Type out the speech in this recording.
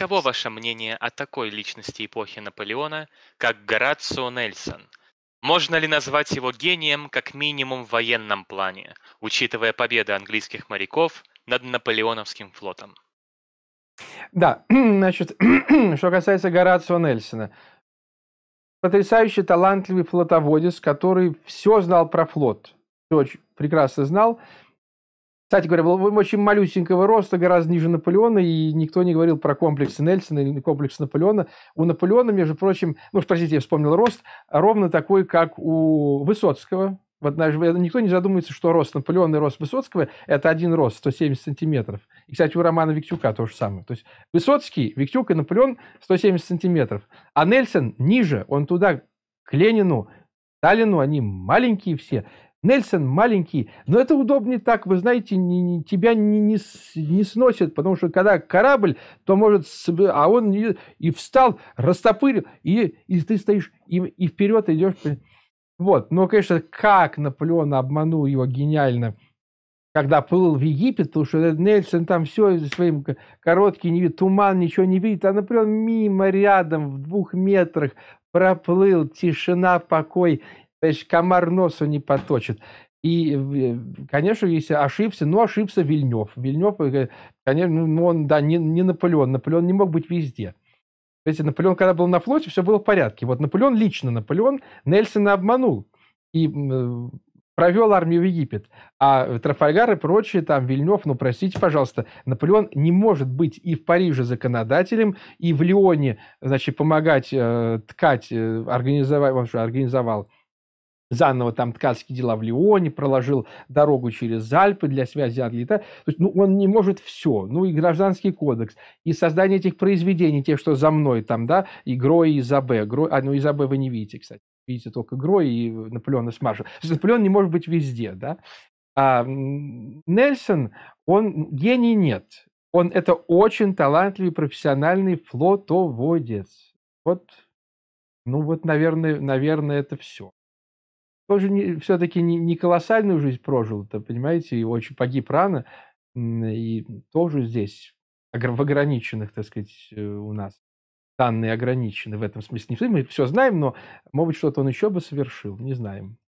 Каково ваше мнение о такой личности эпохи Наполеона, как Горацио Нельсон? Можно ли назвать его гением как минимум в военном плане, учитывая победы английских моряков над наполеоновским флотом? Да, значит, что касается Горацио Нельсона, потрясающий талантливый флотоводец, который все знал про флот, все очень прекрасно знал, кстати говоря, был очень малюсенького роста, гораздо ниже Наполеона, и никто не говорил про комплексы Нельсона или комплекс Наполеона. У Наполеона, между прочим, ну, простите, я вспомнил рост, ровно такой, как у Высоцкого. Вот никто не задумывается, что рост Наполеона и рост Высоцкого – это один рост, 170 сантиметров. И, кстати, у Романа Виктюка то же самое. То есть Высоцкий, Виктюк и Наполеон – 170 сантиметров. А Нельсон ниже, он туда, к Ленину, Сталину, они маленькие все – Нельсон маленький, но это удобнее так, вы знаете, не, не, тебя не, не, не сносит, потому что когда корабль, то может, а он и, и встал, растопырил, и, и ты стоишь, и, и вперед идешь. Вот, но, конечно, как Наполеон обманул его гениально, когда плыл в Египет, потому что Нельсон там все своим короткий не видит, туман ничего не видит, а Наполеон мимо, рядом, в двух метрах проплыл, тишина, покой, Значит, комар носу не поточит. И, э, конечно, если ошибся, но ну, ошибся Вильнев. Вильнев, э, э, конечно, ну, ну, он, да, не, не Наполеон. Наполеон не мог быть везде. Знаете, Наполеон, когда был на флоте, все было в порядке. Вот Наполеон лично, Наполеон Нельсона обманул и провел армию в Египет. А Трафальгар и прочие, там, Вильнев, ну, простите, пожалуйста, Наполеон не может быть и в Париже законодателем, и в Лионе, значит, помогать э, ткать, э, организовать, он что, организовал заново там ткацкие дела в Лионе, проложил дорогу через Альпы для связи Англии. То есть, ну, он не может все. Ну, и Гражданский кодекс, и создание этих произведений, те, что за мной там, да, и Грой, и Изабе. Гро... А, ну, Изабе вы не видите, кстати. Видите только Грой и Наполеона с Маршем. Наполеон не может быть везде, да. А Нельсон, он гений нет. Он это очень талантливый профессиональный флотоводец. Вот, ну вот, наверное, наверное, это все тоже не все-таки не, не колоссальную жизнь прожил, это, понимаете, и очень погиб рано, и тоже здесь в ограниченных, так сказать, э, у нас данные ограничены в этом смысле. Не мы все знаем, но, может быть, что-то он еще бы совершил, не знаем.